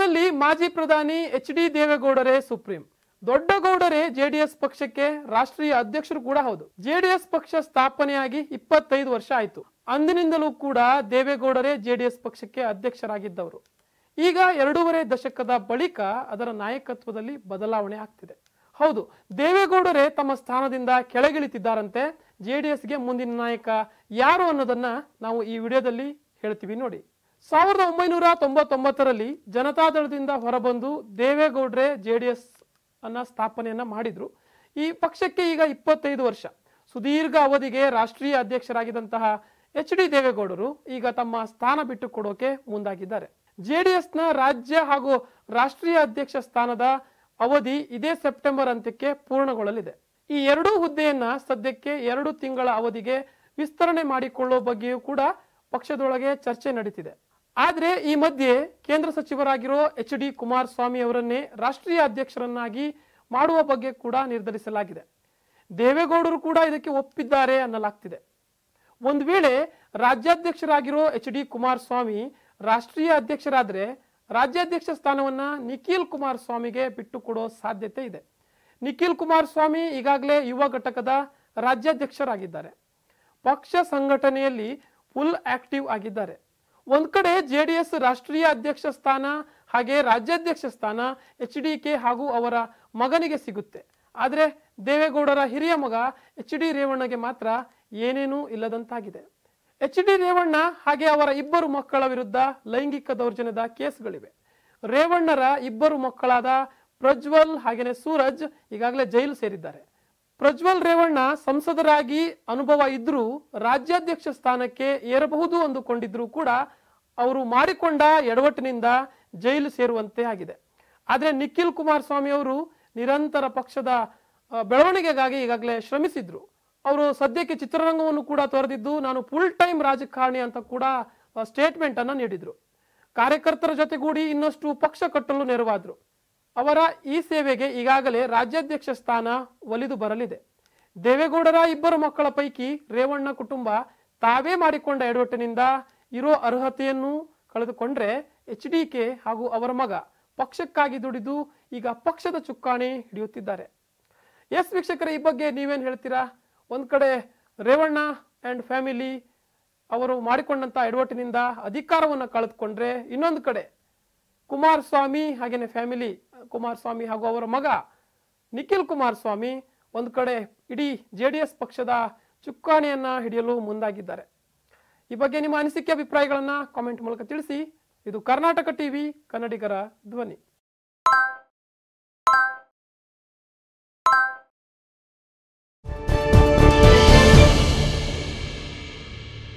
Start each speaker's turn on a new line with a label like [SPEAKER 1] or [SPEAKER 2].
[SPEAKER 1] ನಲ್ಲಿ ಮಾಜಿ ಪ್ರಧಾನಿ ಎಚ್ ಡಿ ದೇವೇಗೌಡರೇ ಸುಪ್ರೀಂ ದೊಡ್ಡಗೌಡರೇ ಜೆಡಿಎಸ್ ಪಕ್ಷಕ್ಕೆ ರಾಷ್ಟ್ರೀಯ ಅಧ್ಯಕ್ಷರು ಕೂಡ ಹೌದು ಜೆಡಿಎಸ್ ಪಕ್ಷ ಸ್ಥಾಪನೆಯಾಗಿ ಇಪ್ಪತ್ತೈದು ವರ್ಷ ಆಯಿತು ಅಂದಿನಿಂದಲೂ ಕೂಡ ದೇವೇಗೌಡರೇ ಜೆಡಿಎಸ್ ಪಕ್ಷಕ್ಕೆ ಅಧ್ಯಕ್ಷರಾಗಿದ್ದವರು ಈಗ ಎರಡೂವರೆ ದಶಕದ ಬಳಿಕ ಅದರ ನಾಯಕತ್ವದಲ್ಲಿ ಬದಲಾವಣೆ ಆಗ್ತಿದೆ ಹೌದು ದೇವೇಗೌಡರೇ ತಮ್ಮ ಸ್ಥಾನದಿಂದ ಕೆಳಗಿಳಿತಿದ್ದಾರಂತೆ ಜೆಡಿಎಸ್ಗೆ ಮುಂದಿನ ನಾಯಕ ಯಾರು ಅನ್ನೋದನ್ನ ನಾವು ಈ ವಿಡಿಯೋದಲ್ಲಿ ಹೇಳ್ತೀವಿ ನೋಡಿ ಸಾವಿರದ ಒಂಬೈನೂರ ತೊಂಬತ್ತೊಂಬತ್ತರಲ್ಲಿ ಜನತಾದಳದಿಂದ ಹೊರಬಂದು ದೇವೇಗೌಡ್ರೆ ಜೆ ಡಿ ಎಸ್ ಅನ್ನ ಸ್ಥಾಪನೆಯನ್ನ ಮಾಡಿದ್ರು ಈ ಪಕ್ಷಕ್ಕೆ ಈಗ ಇಪ್ಪತ್ತೈದು ವರ್ಷ ಸುದೀರ್ಘ ಅವಧಿಗೆ ರಾಷ್ಟ್ರೀಯ ಅಧ್ಯಕ್ಷರಾಗಿದ್ದಂತಹ ಎಚ್ ಡಿ ದೇವೇಗೌಡರು ಈಗ ತಮ್ಮ ಸ್ಥಾನ ಬಿಟ್ಟು ಕೊಡೋಕೆ ಮುಂದಾಗಿದ್ದಾರೆ ಜೆ ಡಿ ರಾಜ್ಯ ಹಾಗೂ ರಾಷ್ಟ್ರೀಯ ಅಧ್ಯಕ್ಷ ಸ್ಥಾನದ ಅವಧಿ ಇದೇ ಸೆಪ್ಟೆಂಬರ್ ಅಂತ್ಯಕ್ಕೆ ಪೂರ್ಣಗೊಳ್ಳಲಿದೆ ಈ ಎರಡೂ ಹುದ್ದೆಯನ್ನ ಸದ್ಯಕ್ಕೆ ಎರಡು ತಿಂಗಳ ಅವಧಿಗೆ ವಿಸ್ತರಣೆ ಮಾಡಿಕೊಳ್ಳೋ ಬಗ್ಗೆಯೂ ಕೂಡ ಪಕ್ಷದೊಳಗೆ ಚರ್ಚೆ ನಡೀತಿದೆ ಆದರೆ ಈ ಮಧ್ಯೆ ಕೇಂದ್ರ ಸಚಿವರಾಗಿರೋ ಎಚ್ ಡಿ ಕುಮಾರಸ್ವಾಮಿ ಅವರನ್ನೇ ರಾಷ್ಟ್ರೀಯ ಅಧ್ಯಕ್ಷರನ್ನಾಗಿ ಮಾಡುವ ಬಗ್ಗೆ ಕೂಡ ನಿರ್ಧರಿಸಲಾಗಿದೆ ದೇವೇಗೌಡರು ಕೂಡ ಇದಕ್ಕೆ ಒಪ್ಪಿದ್ದಾರೆ ಅನ್ನಲಾಗ್ತಿದೆ ಒಂದು ವೇಳೆ ರಾಜ್ಯಾಧ್ಯಕ್ಷರಾಗಿರೋ ಎಚ್ ಡಿ ಕುಮಾರಸ್ವಾಮಿ ರಾಷ್ಟ್ರೀಯ ಅಧ್ಯಕ್ಷರಾದರೆ ರಾಜ್ಯಾಧ್ಯಕ್ಷ ಸ್ಥಾನವನ್ನು ನಿಖಿಲ್ ಕುಮಾರಸ್ವಾಮಿಗೆ ಬಿಟ್ಟುಕೊಡೋ ಸಾಧ್ಯತೆ ಇದೆ ನಿಖಿಲ್ ಕುಮಾರಸ್ವಾಮಿ ಈಗಾಗಲೇ ಯುವ ಘಟಕದ ರಾಜ್ಯಾಧ್ಯಕ್ಷರಾಗಿದ್ದಾರೆ ಪಕ್ಷ ಸಂಘಟನೆಯಲ್ಲಿ ಫುಲ್ ಆಕ್ಟಿವ್ ಆಗಿದ್ದಾರೆ ಒಂದ್ ಕಡೆ ಜೆ ಡಿ ಎಸ್ ರಾಷ್ಟ್ರೀಯ ಅಧ್ಯಕ್ಷ ಸ್ಥಾನ ಹಾಗೆ ರಾಜ್ಯಾಧ್ಯಕ್ಷ ಸ್ಥಾನ ಎಚ್ ಡಿ ಕೆ ಹಾಗೂ ಅವರ ಮಗನಿಗೆ ಸಿಗುತ್ತೆ ಆದರೆ ದೇವೇಗೌಡರ ಹಿರಿಯ ಮಗ ಎಚ್ ಡಿ ರೇವಣ್ಣಗೆ ಮಾತ್ರ ಏನೇನೂ ಇಲ್ಲದಂತಾಗಿದೆ ಎಚ್ ಡಿ ರೇವಣ್ಣ ಹಾಗೆ ಅವರ ಇಬ್ಬರು ಮಕ್ಕಳ ವಿರುದ್ಧ ಲೈಂಗಿಕ ದೌರ್ಜನ್ಯದ ಕೇಸ್ಗಳಿವೆ ರೇವಣ್ಣರ ಇಬ್ಬರು ಮಕ್ಕಳಾದ ಪ್ರಜ್ವಲ್ ಹಾಗೇನೆ ಸೂರಜ್ ಈಗಾಗಲೇ ಜೈಲು ಸೇರಿದ್ದಾರೆ ಪ್ರಜ್ವಲ್ ರೇವಣ್ಣ ಸಂಸದರಾಗಿ ಅನುಭವ ಇದ್ರೂ ರಾಜ್ಯಾಧ್ಯಕ್ಷ ಸ್ಥಾನಕ್ಕೆ ಏರಬಹುದು ಅಂದುಕೊಂಡಿದ್ರೂ ಕೂಡ ಅವರು ಮಾಡಿಕೊಂಡ ಎಡವಟ್ಟಿನಿಂದ ಜೈಲು ಸೇರುವಂತೆ ಆಗಿದೆ ಆದರೆ ನಿಖಿಲ್ ಕುಮಾರಸ್ವಾಮಿ ಅವರು ನಿರಂತರ ಪಕ್ಷದ ಬೆಳವಣಿಗೆಗಾಗಿ ಈಗಾಗಲೇ ಶ್ರಮಿಸಿದ್ರು ಅವರು ಸದ್ಯಕ್ಕೆ ಚಿತ್ರರಂಗವನ್ನು ಕೂಡ ತೊರೆದಿದ್ದು ನಾನು ಫುಲ್ ಟೈಮ್ ರಾಜಕಾರಣಿ ಅಂತ ಕೂಡ ಸ್ಟೇಟ್ಮೆಂಟ್ ಅನ್ನು ನೀಡಿದ್ರು ಕಾರ್ಯಕರ್ತರ ಜೊತೆಗೂಡಿ ಇನ್ನಷ್ಟು ಪಕ್ಷ ಕಟ್ಟಲು ನೆರವಾದ್ರು ಅವರ ಈ ಸೇವೆಗೆ ಈಗಾಗಲೇ ರಾಜ್ಯಾಧ್ಯಕ್ಷ ಸ್ಥಾನ ಒಲಿದು ಬರಲಿದೆ ದೇವೇಗೌಡರ ಇಬ್ಬರು ಮಕ್ಕಳ ಪೈಕಿ ರೇವಣ್ಣ ಕುಟುಂಬ ತಾವೇ ಮಾಡಿಕೊಂಡ ಎಡವಟ್ಟಿನಿಂದ ಇರೋ ಅರ್ಹತೆಯನ್ನು ಕಳೆದುಕೊಂಡ್ರೆ ಎಚ್ ಡಿ ಕೆ ಹಾಗೂ ಅವರ ಮಗ ಪಕ್ಷಕ್ಕಾಗಿ ದುಡಿದು ಈಗ ಪಕ್ಷದ ಚುಕ್ಕಾಣಿ ಹಿಡಿಯುತ್ತಿದ್ದಾರೆ ಎಸ್ ವೀಕ್ಷಕರ ಈ ಬಗ್ಗೆ ನೀವೇನು ಹೇಳ್ತೀರಾ ಒಂದು ಕಡೆ ರೇವಣ್ಣ ಆ್ಯಂಡ್ ಫ್ಯಾಮಿಲಿ ಅವರು ಮಾಡಿಕೊಂಡಂಥ ಎಡವಟ್ಟಿನಿಂದ ಅಧಿಕಾರವನ್ನು ಕಳೆದುಕೊಂಡ್ರೆ ಇನ್ನೊಂದು ಕಡೆ ಕುಮಾರಸ್ವಾಮಿ ಹಾಗೆಯೇ ಫ್ಯಾಮಿಲಿ ಕುಮಾರಸ್ವಾಮಿ ಹಾಗೂ ಅವರ ಮಗ ನಿಖಿಲ್ ಕುಮಾರಸ್ವಾಮಿ ಒಂದು ಕಡೆ ಇಡೀ ಜೆ ಡಿ ಎಸ್ ಪಕ್ಷದ ಚುಕ್ಕಾಣಿಯನ್ನು ಹಿಡಿಯಲು ಮುಂದಾಗಿದ್ದಾರೆ ಈ ಬಗ್ಗೆ ನಿಮ್ಮ ಅನಿಸಿಕೆ ಅಭಿಪ್ರಾಯಗಳನ್ನು ಕಾಮೆಂಟ್ ಮೂಲಕ ತಿಳಿಸಿ ಇದು ಕರ್ನಾಟಕ ಟಿವಿ ಕನ್ನಡಿಗರ ಧ್ವನಿ